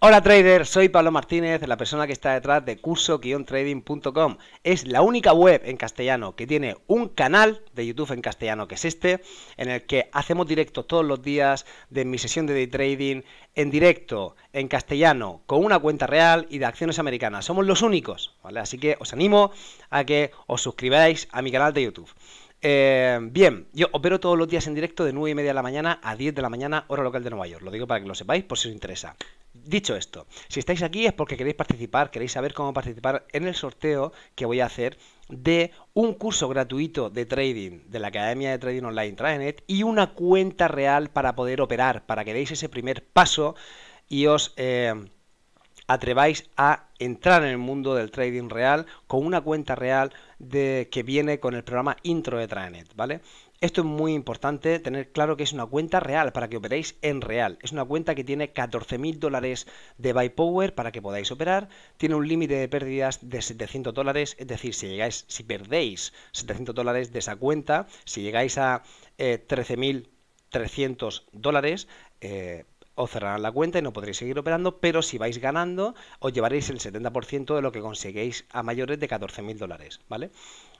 Hola trader, soy Pablo Martínez, la persona que está detrás de curso-trading.com. Es la única web en castellano que tiene un canal de YouTube en castellano que es este, en el que hacemos directo todos los días de mi sesión de day trading en directo, en castellano, con una cuenta real y de acciones americanas. Somos los únicos, ¿vale? Así que os animo a que os suscribáis a mi canal de YouTube. Eh, bien, yo opero todos los días en directo de 9 y media de la mañana a 10 de la mañana, hora local de Nueva York. Lo digo para que lo sepáis por si os interesa. Dicho esto, si estáis aquí es porque queréis participar, queréis saber cómo participar en el sorteo que voy a hacer de un curso gratuito de trading de la Academia de Trading Online Tradenet y una cuenta real para poder operar, para que deis ese primer paso y os eh, atreváis a entrar en el mundo del trading real con una cuenta real de, que viene con el programa intro de Tranet, ¿vale? Esto es muy importante, tener claro que es una cuenta real, para que operéis en real. Es una cuenta que tiene 14.000 dólares de buy power para que podáis operar. Tiene un límite de pérdidas de 700 dólares, es decir, si llegáis, si perdéis 700 dólares de esa cuenta, si llegáis a 13.300 eh, dólares, eh, os cerrarán la cuenta y no podréis seguir operando, pero si vais ganando, os llevaréis el 70% de lo que conseguéis a mayores de 14.000 dólares, ¿vale?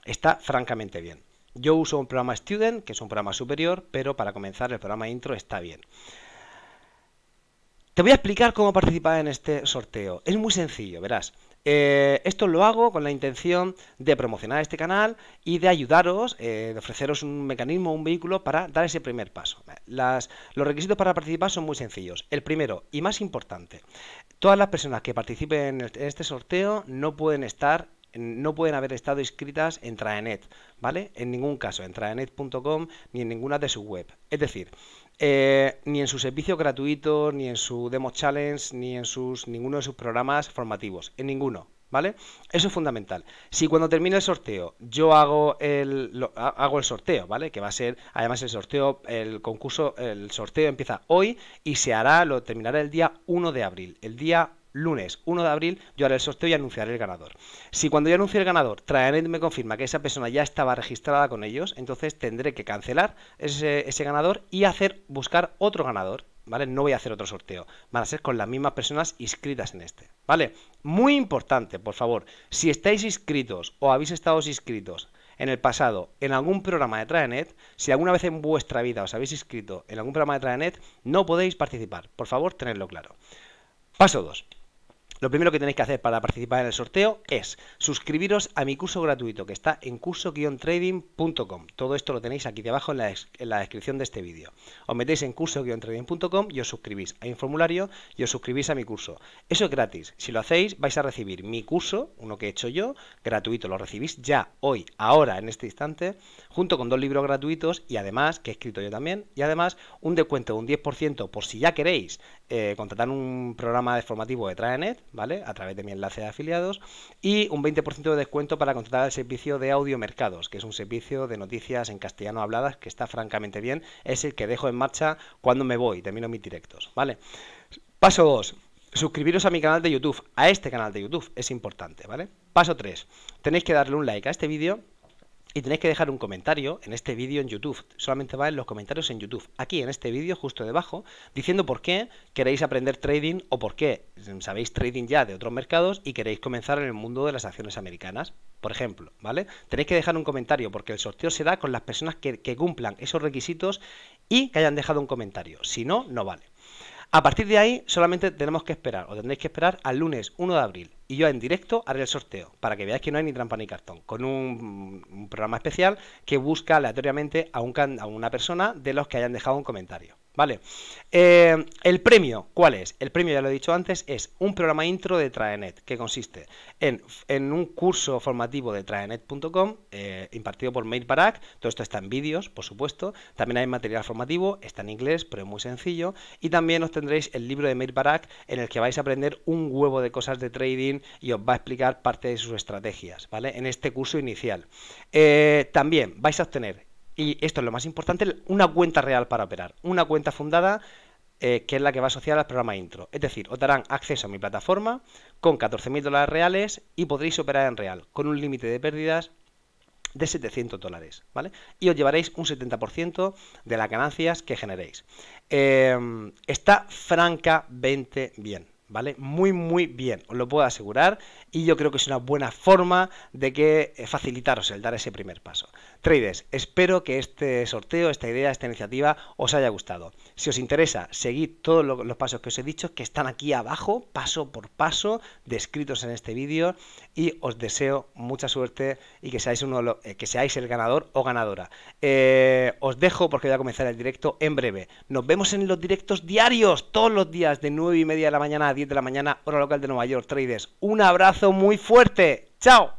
Está francamente bien. Yo uso un programa Student, que es un programa superior, pero para comenzar el programa intro está bien. Te voy a explicar cómo participar en este sorteo. Es muy sencillo, verás. Eh, esto lo hago con la intención de promocionar este canal y de ayudaros, eh, de ofreceros un mecanismo, un vehículo para dar ese primer paso. Las, los requisitos para participar son muy sencillos. El primero y más importante, todas las personas que participen en este sorteo no pueden estar no pueden haber estado inscritas en Traenet, ¿vale? En ningún caso, en traenet.com ni en ninguna de sus web. Es decir, eh, ni en su servicio gratuito, ni en su Demo Challenge, ni en sus, ninguno de sus programas formativos, en ninguno, ¿vale? Eso es fundamental. Si cuando termine el sorteo yo hago el, hago el sorteo, ¿vale? Que va a ser, además el sorteo, el concurso, el sorteo empieza hoy y se hará, lo terminará el día 1 de abril. El día lunes 1 de abril, yo haré el sorteo y anunciaré el ganador. Si cuando yo anuncie el ganador, Traenet me confirma que esa persona ya estaba registrada con ellos, entonces tendré que cancelar ese, ganador y hacer buscar otro ganador. ¿Vale? No voy a hacer otro sorteo. Van a ser con las mismas personas inscritas en este. ¿Vale? Muy importante, por favor. Si estáis inscritos o habéis estado inscritos en el pasado en algún programa de Traenet, si alguna vez en vuestra vida os habéis inscrito en algún programa de Traenet, no podéis participar. Por favor, tenedlo claro. Paso 2. Lo primero que tenéis que hacer para participar en el sorteo es suscribiros a mi curso gratuito que está en curso-trading.com. Todo esto lo tenéis aquí debajo en la, descripción de este vídeo. Os metéis en curso-trading.com y os suscribís. a un formulario y os suscribís a mi curso. Eso es gratis. Si lo hacéis, vais a recibir mi curso, uno que he hecho yo, gratuito. Lo recibís ya, hoy, ahora, en este instante, junto con dos libros gratuitos y además, que he escrito yo también, y además un descuento de un 10% por si ya queréis eh, contratar un programa de formativo de Traenet, ¿vale? A través de mi enlace de afiliados y un 20% de descuento para contratar el servicio de Audio Mercados, que es un servicio de noticias en castellano habladas que está francamente bien, es el que dejo en marcha cuando me voy, termino mis directos, ¿vale? Paso 2. Suscribiros a mi canal de YouTube, a este canal de YouTube, es importante, ¿vale? Paso 3. Tenéis que darle un like a este vídeo y tenéis que dejar un comentario en este vídeo en YouTube. Solamente va en los comentarios en YouTube. Aquí en este vídeo, justo debajo, diciendo por qué queréis aprender trading o por qué sabéis trading ya de otros mercados y queréis comenzar en el mundo de las acciones americanas, por ejemplo, ¿vale? Tenéis que dejar un comentario porque el sorteo se da con las personas que, que cumplan esos requisitos y que hayan dejado un comentario. Si no, no vale. A partir de ahí, solamente tenemos que esperar, o tendréis que esperar al lunes 1 de abril y yo en directo haré el sorteo, para que veáis que no hay ni trampa ni cartón, con un, programa especial que busca aleatoriamente a, un a una persona de los que hayan dejado un comentario. ¿Vale? Eh, el premio, ¿cuál es? El premio, ya lo he dicho antes, es un programa intro de Traenet, que consiste en, un curso formativo de traenet.com, eh, impartido por Mail Barak. Todo esto está en vídeos, por supuesto. También hay material formativo, está en inglés, pero es muy sencillo. Y también os tendréis el libro de Mail Barak, en el que vais a aprender un huevo de cosas de trading, y os va a explicar parte de sus estrategias, ¿vale? En este curso inicial. Eh, también vais a obtener, y esto es lo más importante, una cuenta real para operar, una cuenta fundada eh, que es la que va a asociar al programa intro. Es decir, os darán acceso a mi plataforma con 14.000 dólares reales y podréis operar en real, con un límite de pérdidas de 700 dólares, ¿vale? Y os llevaréis un 70% de las ganancias que generéis. Eh, está francamente bien, ¿vale? Muy, muy bien, os lo puedo asegurar y yo creo que es una buena forma de que eh, facilitaros el dar ese primer paso. Traders, espero que este sorteo, esta idea, esta iniciativa os haya gustado. Si os interesa, seguid todos los pasos que os he dicho, que están aquí abajo, paso por paso, descritos en este vídeo y os deseo mucha suerte y que seáis, uno, eh, que seáis el ganador o ganadora. Eh, os dejo porque voy a comenzar el directo en breve. Nos vemos en los directos diarios, todos los días de 9 y media de la mañana de la mañana, hora local de Nueva York, traders. Un abrazo muy fuerte. Chao.